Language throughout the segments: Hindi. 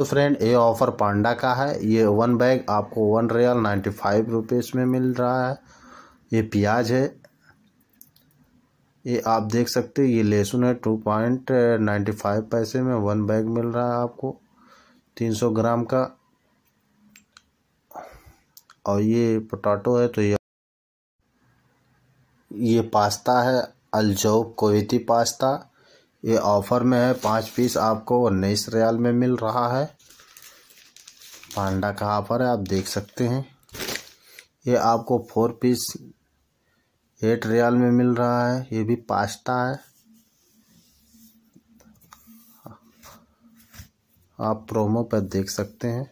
तो फ्रेंड ये ऑफ़र पांडा का है ये वन बैग आपको one riyal ninety five rupees में मिल रहा है ये प्याज है ये आप देख सकते हैं ये लहसुन है टू पॉइंट नाइन्टी फाइव पैसे में वन बैग मिल रहा है आपको तीन सौ ग्राम का और ये पोटाटो है तो ये ये पास्ता है अलजोब कोवेती पास्ता ये ऑफ़र में है पाँच पीस आपको उन्नीस रियाल में मिल रहा है पांडा का ऑफ़र है आप देख सकते हैं ये आपको फोर पीस एट रियाल में मिल रहा है ये भी पास्ता है आप प्रोमो पर देख सकते हैं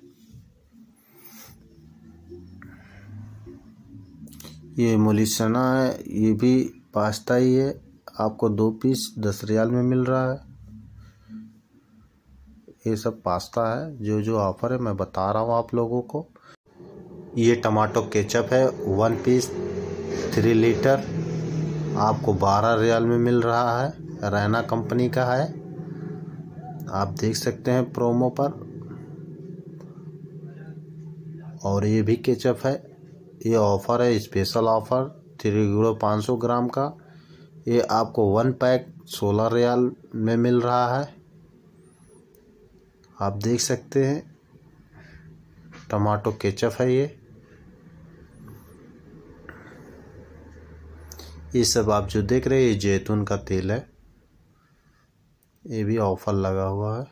ये मोलिसना है ये भी पास्ता ही है आपको दो पीस दस रियाल में मिल रहा है ये सब पास्ता है जो जो ऑफ़र है मैं बता रहा हूँ आप लोगों को ये टमाटो केचप है वन पीस थ्री लीटर आपको बारह रियाल में मिल रहा है रैना कंपनी का है आप देख सकते हैं प्रोमो पर और ये भी केचप है ये ऑफ़र है स्पेशल ऑफ़र थ्री गुड़ो पाँच सौ ग्राम का ये आपको वन पैक सोलह रियाल में मिल रहा है आप देख सकते हैं टमाटो केचप है ये ये सब आप जो देख रहे हैं ये जैतून का तेल है ये भी ऑफ़र लगा हुआ है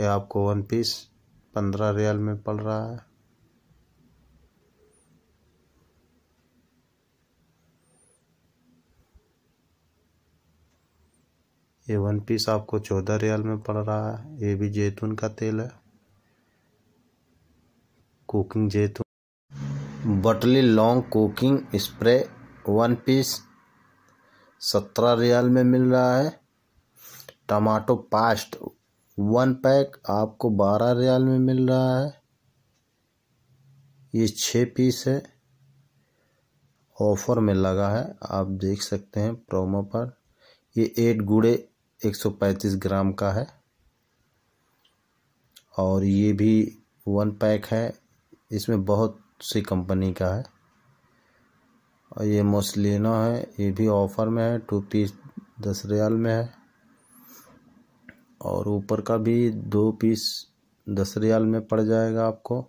ये आपको वन पीस पंद्रह रियाल में पड़ रहा है ये वन पीस आपको चौदह रियाल में पड़ रहा है ये भी जैतून का तेल है कुकिंग जैतून Bertolli long cooking spray one piece सत्रह रियाल में मिल रहा है टमाटो पास्ट वन पैक आपको बारह रियाल में मिल रहा है ये छः पीस है ऑफर में लगा है आप देख सकते हैं प्रोमो पर ये एट गुड़े 135 ग्राम का है और ये भी वन पैक है इसमें बहुत सी कंपनी का है और ये मोसलिनो है ये भी ऑफ़र में है टू पीस दस रियाल में है और ऊपर का भी दो पीस दस रियाल में पड़ जाएगा आपको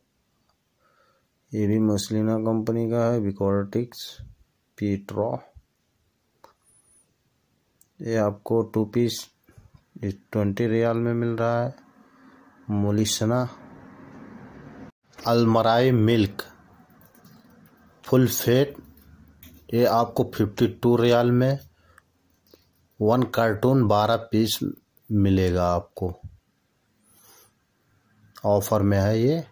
ये भी मोसलिनो कंपनी का है विकोरटिक्स पीट्रॉ ये आपको टू पीस ट्वेंटी रियाल में मिल रहा है मोलिसना अलमराई मिल्क फुल फेट ये आपको फिफ्टी टू रियाल में वन कार्टून बारह पीस मिलेगा आपको ऑफ़र में है ये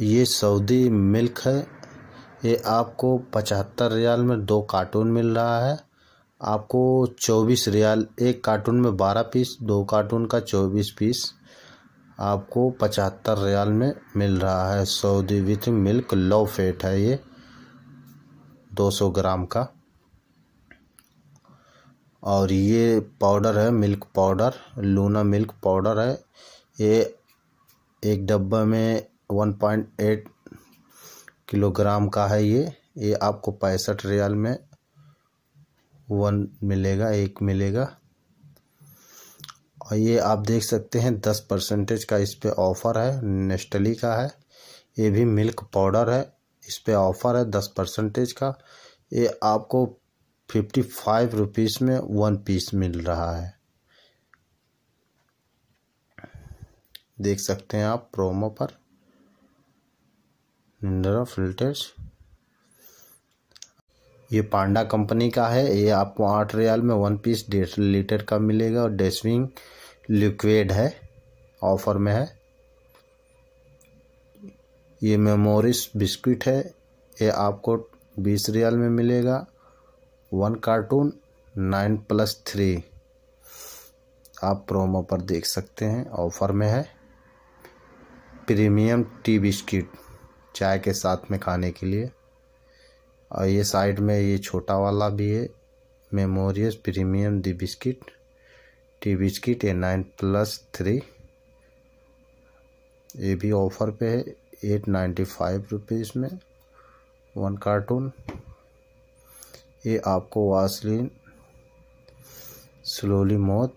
ये सऊदी मिल्क है ये आपको पचहत्तर रियाल में दो कार्टून मिल रहा है आपको चौबीस रियाल एक कार्टून में बारह पीस दो कार्टून का चौबीस पीस आपको पचहत्तर रियाल में मिल रहा है Saudi with milk low fat है ये दो सौ ग्राम का और ये पाउडर है milk powder Luna milk powder है ये एक डब्बा में वन पॉइंट एट किलोग्राम का है ये ये आपको पैंसठ रियाल में वन मिलेगा एक मिलेगा और ये आप देख सकते हैं दस परसेंटेज का इस पर ऑफ़र है नेस्टली का है ये भी मिल्क पाउडर है इस पर ऑफ़र है दस परसेंटेज का ये आपको फिफ्टी फाइव रुपीज़ में वन पीस मिल रहा है देख सकते हैं आप प्रोमो पर निंद्रा फिल्टर्स ये पांडा कंपनी का है ये आपको आठ रियाल में वन पीस डेढ़ लीटर का मिलेगा और डेस्विंग लिक्विड है ऑफर में है ये मेमोरिस बिस्किट है ये आपको बीस रियाल में मिलेगा one carton nine plus three आप प्रोमो पर देख सकते हैं ऑफर में है प्रीमियम टी बिस्किट चाय के साथ में खाने के लिए और ये साइड में ये छोटा वाला भी है मेमोरियस premium the biscuit tea biscuit A nine plus three ये भी ऑफ़र पे है एट नाइन्टी फाइव रुपीज़ में वन कार्टून ये आपको वासलिन स्लोली मौत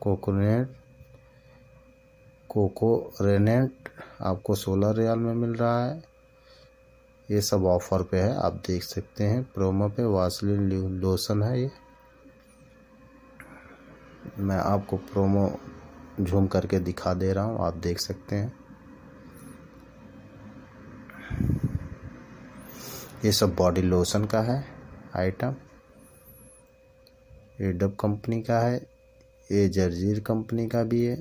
कोकोनेट कोको रेनेट आपको सोलह रियाल में मिल रहा है ये सब ऑफ़र पे है आप देख सकते हैं प्रोमो पे वासलिन लोशन है ये मैं आपको प्रोमो झूम करके दिखा दे रहा हूँ आप देख सकते हैं ये सब बॉडी लोशन का है आइटम ये डब कंपनी का है ये जर्जीर कंपनी का भी है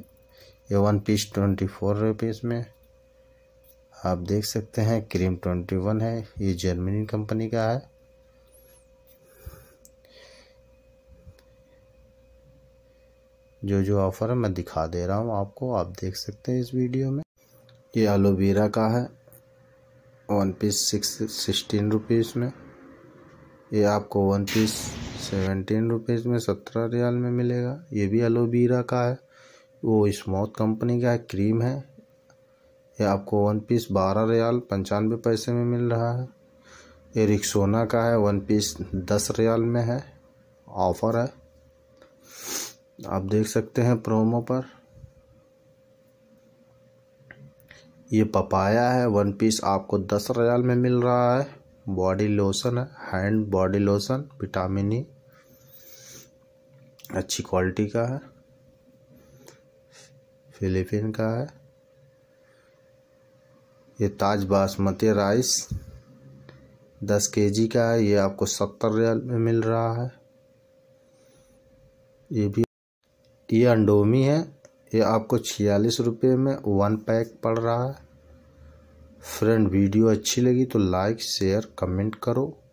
ये one piece twenty four rupees में आप देख सकते हैं क्रीम ट्वेंटी वन है ये जर्मनी कंपनी का है जो जो ऑफ़र है मैं दिखा दे रहा हूँ आपको आप देख सकते हैं इस वीडियो में ये एलोवेरा का है one piece six sixteen rupees में ये आपको वन पीस सेवेंटीन रुपीज़ में सत्रह रियाल में मिलेगा ये भी एलोवेरा का है वो स्मॉथ कंपनी का है क्रीम है ये आपको वन पीस बारह रियाल पंचानवे पैसे में मिल रहा है ये रिक्सोना का है वन पीस दस रियाल में है ऑफ़र है आप देख सकते हैं प्रोमो पर ये पपाया है वन पीस आपको दस रियाल में मिल रहा है बॉडी लोशन है hand body lotion vitamin E अच्छी क्वालिटी का है फिलीपीन का है ये ताज बासमती राइस दस के जी का है ये आपको सत्तर रियाल में मिल रहा है ये भी ये अंडोमी है ये आपको छियालीस रुपये में वन पैक पड़ रहा है फ्रेंड वीडियो अच्छी लगी तो लाइक शेयर कमेंट करो